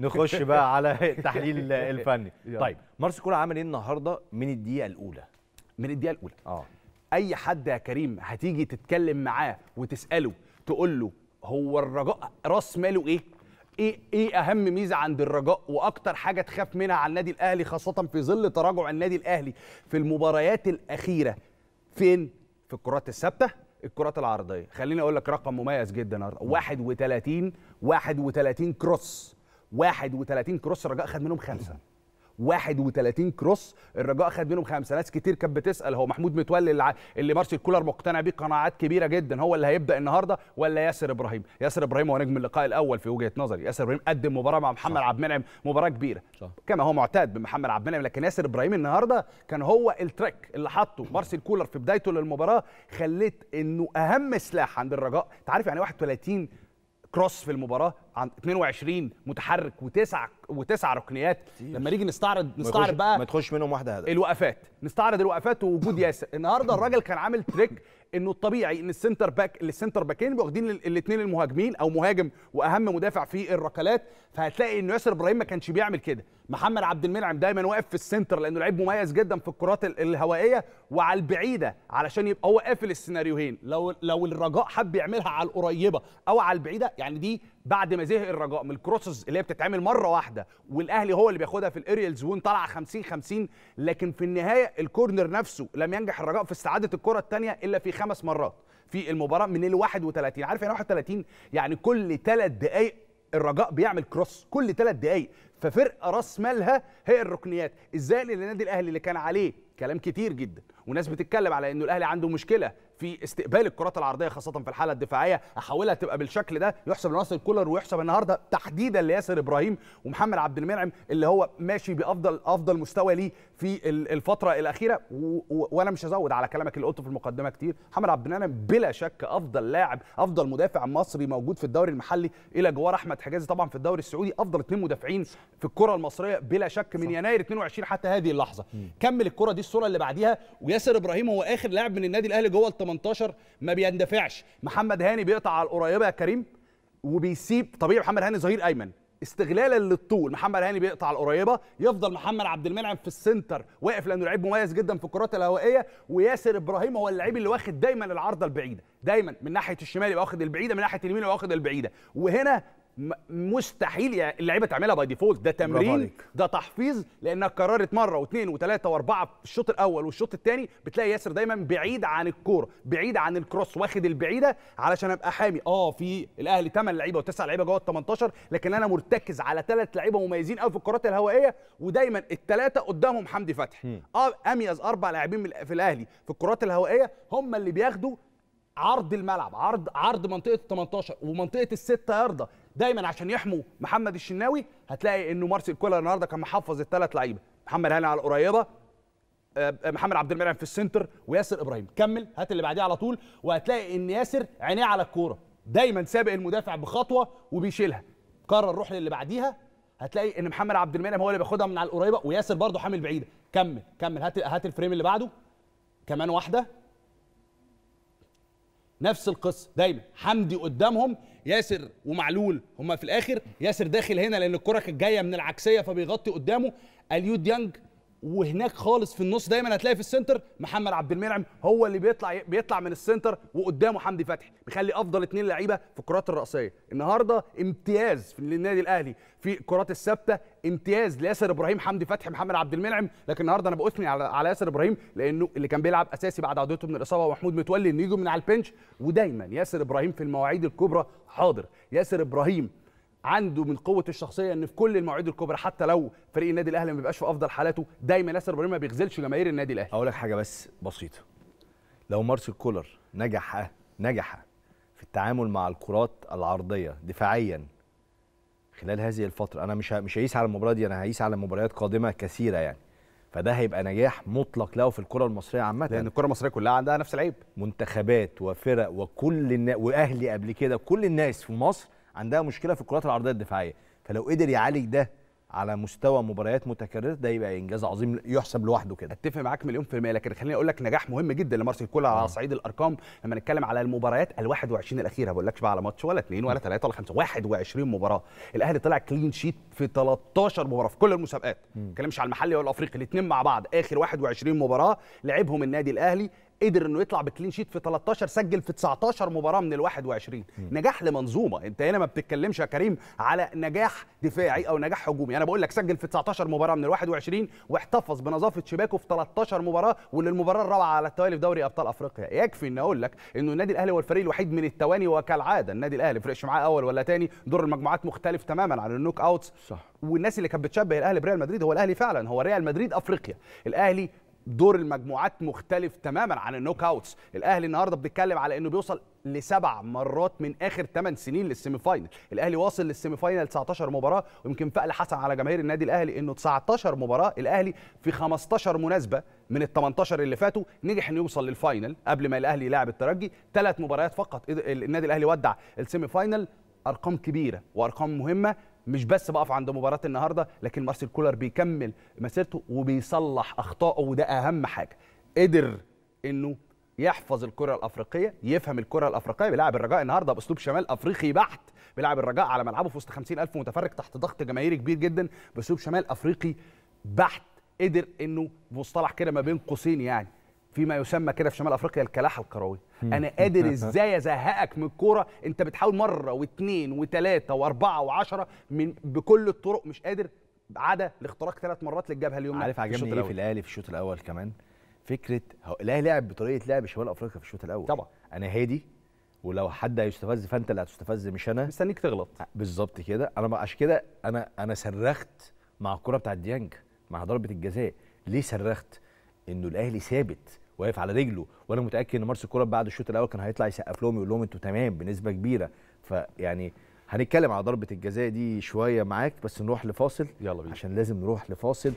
نخش بقى على التحليل الفني طيب مارس كولر عمل ايه النهارده من الدقيقه الاولى من الدقيقه الاولى اه اي حد يا كريم هتيجي تتكلم معاه وتساله تقول له هو الرجاء راس ماله ايه ايه ايه اهم ميزه عند الرجاء واكتر حاجه تخاف منها على النادي الاهلي خاصه في ظل تراجع النادي الاهلي في المباريات الاخيره فين في الكرات الثابته الكرات العرضيه خليني اقول لك رقم مميز جدا 31 31 كروس 31 كروس الرجاء خد منهم خمسه 31 كروس الرجاء خد منهم خمسه ناس كتير كانت بتسال هو محمود متولي اللي, مارسيل كولر مقتنع بيه قناعات كبيره جدا هو اللي هيبدا النهارده ولا ياسر ابراهيم ياسر ابراهيم هو نجم اللقاء الاول في وجهه نظري ياسر ابراهيم قدم مباراه مع محمد عبد المنعم مباراه كبيره صح. كما هو معتاد بمحمد عبد المنعم لكن ياسر ابراهيم النهارده كان هو التريك اللي حطه مارسيل كولر في بدايته للمباراه خليت انه اهم سلاح عند الرجاء انت عارف يعني 31 كروس في المباراه عن 22 متحرك وتسع وتسع ركنيات لما نيجي نستعرض نستعرض بقى ما تخش منهم واحده هدف الوقفات نستعرض الوقفات ووجود ياسر النهارده الراجل كان عامل تريك انه الطبيعي ان السنتر باك السنتر باكين واخدين الاثنين المهاجمين او مهاجم واهم مدافع في الركلات فهتلاقي ان ياسر ابراهيم ما كانش بيعمل كده محمد عبد المنعم دايما واقف في السنتر لانه لعيب مميز جدا في الكرات الهوائيه وعلى البعيده علشان يبقى هو قافل السيناريوهين لو لو الرجاء حب يعملها على القريبه او على البعيده يعني دي بعد ما زهق الرجاء من الكروسز اللي هي بتتعمل مره واحده والاهلي هو اللي بياخدها في الاريالز وان طالعه 50 50 لكن في النهايه الكورنر نفسه لم ينجح الرجاء في استعاده الكره الثانيه الا في خمس مرات في المباراه من ال 31 عارف يعني 31 يعني كل ثلاث دقائق الرجاء بيعمل كروس كل ثلاث دقائق ففرقه راس مالها هي الركنيات ازاي ان النادي الاهلي اللي كان عليه كلام كتير جدا وناس بتتكلم على انه الاهلي عنده مشكله في استقبال الكرات العرضيه خاصه في الحاله الدفاعيه احاولها تبقى بالشكل ده يحسب لناصر كولر ويحسب النهارده تحديدا لياسر ابراهيم ومحمد عبد المنعم اللي هو ماشي بافضل افضل مستوى ليه في الفتره الاخيره وانا مش هزود على كلامك اللي قلته في المقدمه كتير محمد عبد المنعم بلا شك افضل لاعب افضل مدافع مصري موجود في الدوري المحلي الى جوار احمد حجازي طبعا في الدوري السعودي افضل اثنين مدافعين في الكره المصريه بلا شك من صح. يناير 22 حتى هذه اللحظه م. كمل الكره دي الصوره اللي بعديها وياسر ابراهيم هو اخر لاعب من النادي الاهلي جوه 18 ما بيندفعش محمد هاني بيقطع على القريبه يا كريم وبيسيب طبيعي محمد هاني ظهير ايمن استغلالا للطول محمد هاني بيقطع القريبه يفضل محمد عبد المنعم في السنتر واقف لانه لعيب مميز جدا في الكرات الهوائيه وياسر ابراهيم هو اللعيب اللي واخد دايما العارضه البعيده دايما من ناحيه الشمال يبقى واخد البعيده من ناحيه اليمين يبقى واخد البعيده وهنا مستحيل اللعيبه تعملها باي ديفولت ده تمرين ده تحفيظ لانها قررت مره واثنين وثلاثه واربعه في الشوط الاول والشوط الثاني بتلاقي ياسر دايما بعيد عن الكوره بعيد عن الكروس واخد البعيده علشان ابقى حامي اه في الاهلي 8 لعيبه وتسع لعيبه جوه ال 18 لكن انا مرتكز على ثلاث لعيبه مميزين قوي في الكرات الهوائيه ودايما الثلاثه قدامهم حمدي فتحي اه اميز اربع لاعبين في الاهلي في الكرات الهوائيه هم اللي بياخدوا عرض الملعب عرض عرض منطقه 18 ومنطقه السته يارده دايما عشان يحموا محمد الشناوي هتلاقي انه مارسيل كولر النهارده كان محفظ الثلاث لعيبه محمد هاني على القريبه آه، آه، محمد عبد المنعم في السنتر وياسر ابراهيم كمل هات اللي بعديه على طول وهتلاقي ان ياسر عينيه على الكوره دايما سابق المدافع بخطوه وبيشيلها قرر روح للي بعديها هتلاقي ان محمد عبد المنعم هو اللي بياخدها من على القريبه وياسر برده حامل بعيده كمل كمل هات هات الفريم اللي بعده كمان واحده نفس القصه دايما حمدي قدامهم ياسر ومعلول هما في الاخر ياسر داخل هنا لان الكره كانت جايه من العكسيه فبيغطي قدامه اليو ديانج وهناك خالص في النص دايما هتلاقي في السنتر محمد عبد المنعم هو اللي بيطلع بيطلع من السنتر وقدامه حمدي فتحي بيخلي افضل اثنين لعيبه في الكرات الراسيه النهارده امتياز للنادي الاهلي في الكرات الثابته امتياز لياسر ابراهيم حمدي فتحي محمد عبد المنعم لكن النهارده انا بثني على على ياسر ابراهيم لانه اللي كان بيلعب اساسي بعد عودته من الاصابه ومحمود متولي انه يجوا من على البنش ودايما ياسر ابراهيم في المواعيد الكبرى حاضر ياسر ابراهيم عنده من قوه الشخصيه ان في كل المواعيد الكبرى حتى لو فريق النادي الاهلي ما بيبقاش في افضل حالاته دايما ياسر ابراهيم ما بيغزلش جماهير النادي الاهلي اقول لك حاجه بس بسيطه لو مارسيل كولر نجح نجح في التعامل مع الكرات العرضيه دفاعيا خلال هذه الفتره انا مش مش هقيس على المباراه دي انا هقيس على مباريات قادمه كثيره يعني فده هيبقى نجاح مطلق له في الكره المصريه عامه لان الكره المصريه كلها عندها نفس العيب منتخبات وفرق وكل النا... واهلي قبل كده كل الناس في مصر عندها مشكله في الكرات العرضيه الدفاعيه فلو قدر يعالج ده على مستوى مباريات متكرره ده يبقى انجاز عظيم يحسب لوحده كده اتفق معاك مليون في الميه لكن خليني اقول لك نجاح مهم جدا لمارسيل كولر على آه. صعيد الارقام لما نتكلم على المباريات ال21 الاخيره ما بقولكش بقى على ماتش ولا اثنين ولا ثلاثه ولا خمسه 21 مباراه الاهلي طلع كلين شيت في 13 مباراه في كل المسابقات ما على المحلي ولا الافريقي الاثنين مع بعض اخر 21 مباراه لعبهم النادي الاهلي قدر انه يطلع بكلين شيت في 13 سجل في 19 مباراه من ال 21 نجاح لمنظومه انت هنا ما بتتكلمش يا كريم على نجاح دفاعي او نجاح هجومي انا بقول لك سجل في 19 مباراه من ال 21 واحتفظ بنظافه شباكه في 13 مباراه واللي المباراه الرابعه على التوالي في دوري ابطال افريقيا يكفي ان اقول لك انه النادي الاهلي هو الفريق الوحيد من التواني وكالعاده النادي الاهلي فرقش معاه اول ولا تاني دور المجموعات مختلف تماما عن النوك اوتس صح والناس اللي كانت بتشبه الاهلي بريال مدريد هو الاهلي فعلا هو ريال مدريد افريقيا الاهلي دور المجموعات مختلف تماما عن النوك اوتس الاهلي النهارده بنتكلم على انه بيوصل لسبع مرات من اخر 8 سنين للسيمي فاينل الاهلي واصل للسيمي فاينل 19 مباراه ويمكن فقل حسن على جماهير النادي الاهلي انه 19 مباراه الاهلي في 15 مناسبه من ال 18 اللي فاتوا نجح انه يوصل للفاينل قبل ما الاهلي يلعب الترجي ثلاث مباريات فقط النادي الاهلي ودع السيمي فاينل ارقام كبيره وارقام مهمه مش بس بقف عند مباراه النهارده لكن مارسيل كولر بيكمل مسيرته وبيصلح اخطائه وده اهم حاجه قدر انه يحفظ الكره الافريقيه يفهم الكره الافريقيه بيلعب الرجاء النهارده باسلوب شمال افريقي بحت بيلعب الرجاء على ملعبه في وسط 50000 متفرج تحت ضغط جماهيري كبير جدا باسلوب شمال افريقي بحت قدر انه مصطلح كده ما بين قوسين يعني فيما يسمى كده في شمال افريقيا الكلاحه الكرويه انا قادر ازاي ازهقك من الكوره انت بتحاول مره واثنين وثلاثه واربعه وعشرة من بكل الطرق مش قادر عدا الاختراق ثلاث مرات للجبهه اليوم عارف عجبني ايه في الاهلي في الشوط الاول كمان فكره الاهلي لعب بطريقه لعب شمال افريقيا في الشوط الاول طبعا انا هادي ولو حد هيستفز فانت اللي هتستفز مش انا مستنيك تغلط بالظبط كده انا عشان كده انا انا صرخت مع الكوره بتاعت ديانج مع ضربه الجزاء ليه صرخت انه الاهلي ثابت واقف على رجله وانا متاكد ان مارسيل كولر بعد الشوط الاول كان هيطلع يسقف لهم يقول لهم انتوا تمام بنسبه كبيره فيعني هنتكلم على ضربه الجزاء دي شويه معاك بس نروح لفاصل يلا بينا عشان لازم نروح لفاصل